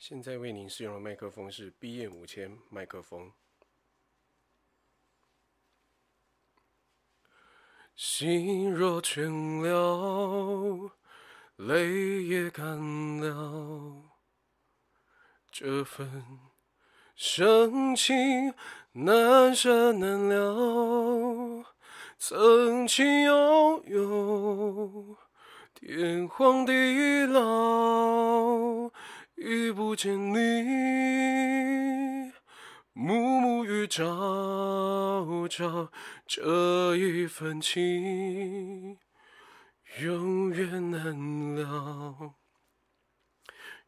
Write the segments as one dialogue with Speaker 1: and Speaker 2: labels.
Speaker 1: 现在为您试用的麦克风是 BM 五千麦克风。心若倦了，泪也干了，这份深情难舍难了。曾经拥有，天荒地老。已不见你，暮暮与朝朝，这一份情永远难了。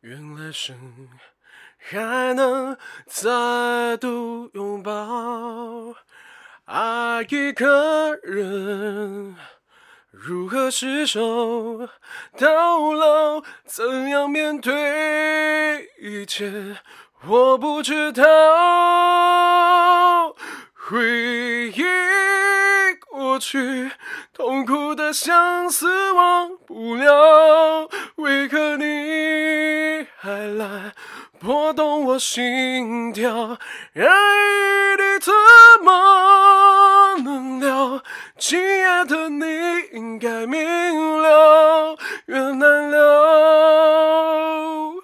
Speaker 1: 愿来生还能再度拥抱爱一个人。失守到老，怎样面对一切？我不知道。回忆过去，痛苦的相思忘不了。为何你还来拨动我心跳？爱。应该明了，缘难了。